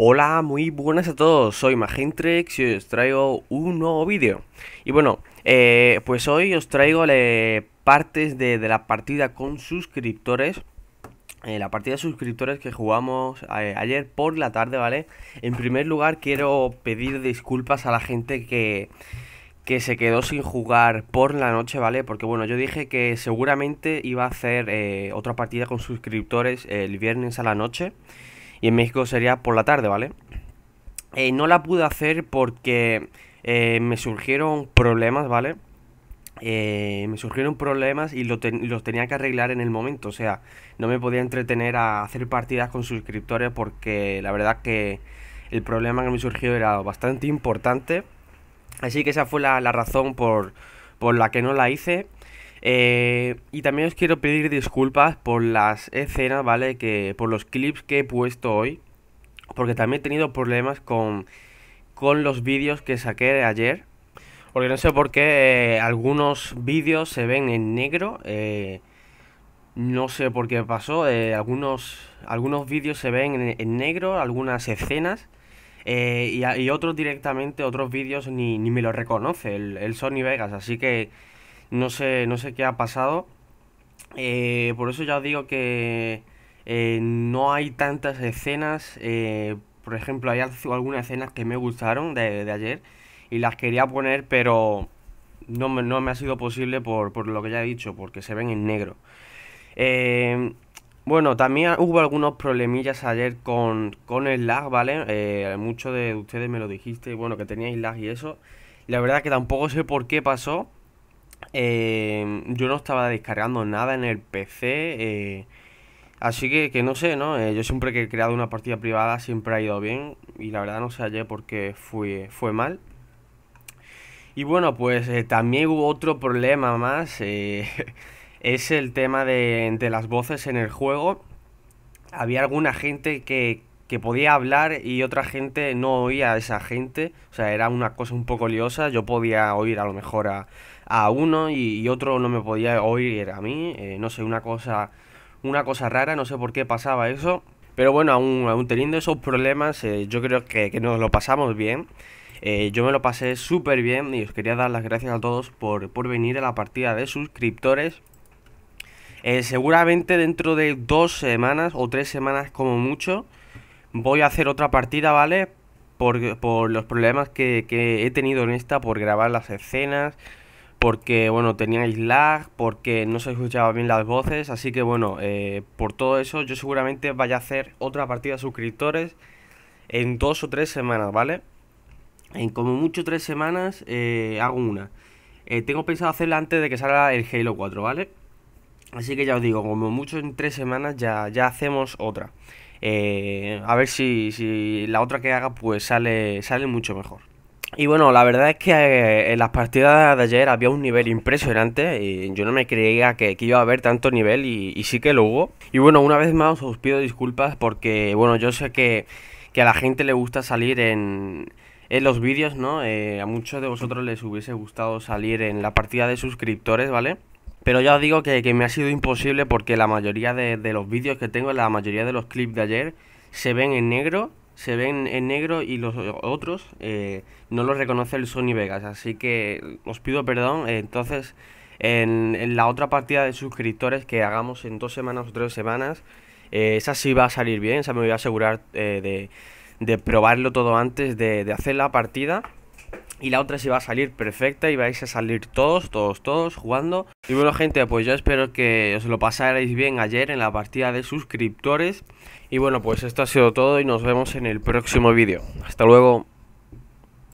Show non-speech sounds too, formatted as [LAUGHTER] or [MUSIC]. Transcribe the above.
Hola, muy buenas a todos, soy Magentrex y os traigo un nuevo vídeo. Y bueno, eh, pues hoy os traigo eh, partes de, la partida con suscriptores. Eh, la partida de suscriptores que jugamos ayer por la tarde, ¿vale? En primer lugar quiero pedir disculpas a la gente que, que se quedó sin jugar por la noche, ¿vale? Porque bueno, yo dije que seguramente iba a hacer otra partida con suscriptores el viernes a la noche y en México sería por la tarde, ¿vale? Eh, no la pude hacer porque eh, me surgieron problemas, ¿vale? Eh, me surgieron problemas y los tenía que arreglar en el momento. O sea, no me podía entretener a hacer partidas con suscriptores porque la verdad que el problema que me surgió era bastante importante. Así que esa fue la, razón por, por la que no la hice. Eh, y también os quiero pedir disculpas por las escenas, ¿vale? Que por los clips que he puesto hoy. Porque también he tenido problemas con, con los vídeos que saqué ayer. Porque no sé por qué eh, algunos vídeos se ven en negro. Eh, no sé por qué pasó. algunos algunos vídeos se ven en, negro, algunas escenas. y, y otros directamente, otros vídeos ni, me lo reconoce el, el Sony Vegas. Así que... No sé, no sé qué ha pasado. Eh, por eso ya os digo que eh, no hay tantas escenas. Eh, por ejemplo, hay algunas escenas que me gustaron de, ayer y las quería poner, pero no me, no me ha sido posible por, lo que ya he dicho, porque se ven en negro. bueno, también hubo algunos problemillas ayer con, con el lag, ¿vale? muchos de ustedes me lo dijiste, bueno, que teníais lag y eso. La verdad que tampoco sé por qué pasó. Eh, yo no estaba descargando nada en el PC. Eh, así que, que, no sé, ¿no? Eh, yo siempre que he creado una partida privada siempre ha ido bien. Y la verdad no sé ayer porque fui, fue mal. Y bueno, pues también hubo otro problema más. [LAUGHS] es el tema de, las voces en el juego. Había alguna gente que, que podía hablar y otra gente no oía a esa gente. O sea, era una cosa un poco liosa. Yo podía oír a lo mejor a, uno y, otro no me podía oír a mí. Eh, no sé, una cosa, una cosa rara, no sé por qué pasaba eso. Pero bueno, aún, teniendo esos problemas, eh, yo creo que, nos lo pasamos bien. Eh, yo me lo pasé súper bien y os quería dar las gracias a todos por, por venir a la partida de suscriptores. seguramente dentro de dos semanas o tres semanas como mucho voy a hacer otra partida, ¿vale? Por, por los problemas que, he tenido en esta, por grabar las escenas, porque, bueno, teníais lag, porque no se escuchaban bien las voces, así que, bueno, eh, por todo eso yo seguramente vaya a hacer otra partida de suscriptores en dos o tres semanas, ¿vale? En como mucho tres semanas eh, hago una. Eh, tengo pensado hacerla antes de que salga el Halo 4, ¿vale? Así que ya os digo, como mucho en tres semanas ya, ya hacemos otra. Eh, a ver si, si, la otra que haga pues sale, sale mucho mejor. Y bueno, la verdad es que eh, en las partidas de ayer había un nivel impresionante y yo no me creía que, iba a haber tanto nivel y, sí que lo hubo. Y bueno, una vez más os pido disculpas porque bueno, yo sé que, a la gente le gusta salir en, los vídeos, ¿no? Eh, a muchos de vosotros les hubiese gustado salir en la partida de suscriptores, ¿vale? Pero ya os digo que, me ha sido imposible porque la mayoría de, los vídeos que tengo, la mayoría de los clips de ayer, se ven en negro, se ven en negro y los otros eh, no los reconoce el Sony Vegas. Así que os pido perdón. Entonces, en, la otra partida de suscriptores que hagamos en dos semanas o tres semanas, eh, esa sí va a salir bien, esa me voy a asegurar eh, de, probarlo todo antes de hacer la partida y la otra sí va a salir perfecta y vais a salir todos, todos, todos jugando. Y bueno gente, pues yo espero que os lo pasarais bien ayer en la partida de suscriptores. Y bueno, pues esto ha sido todo y nos vemos en el próximo vídeo. Hasta luego.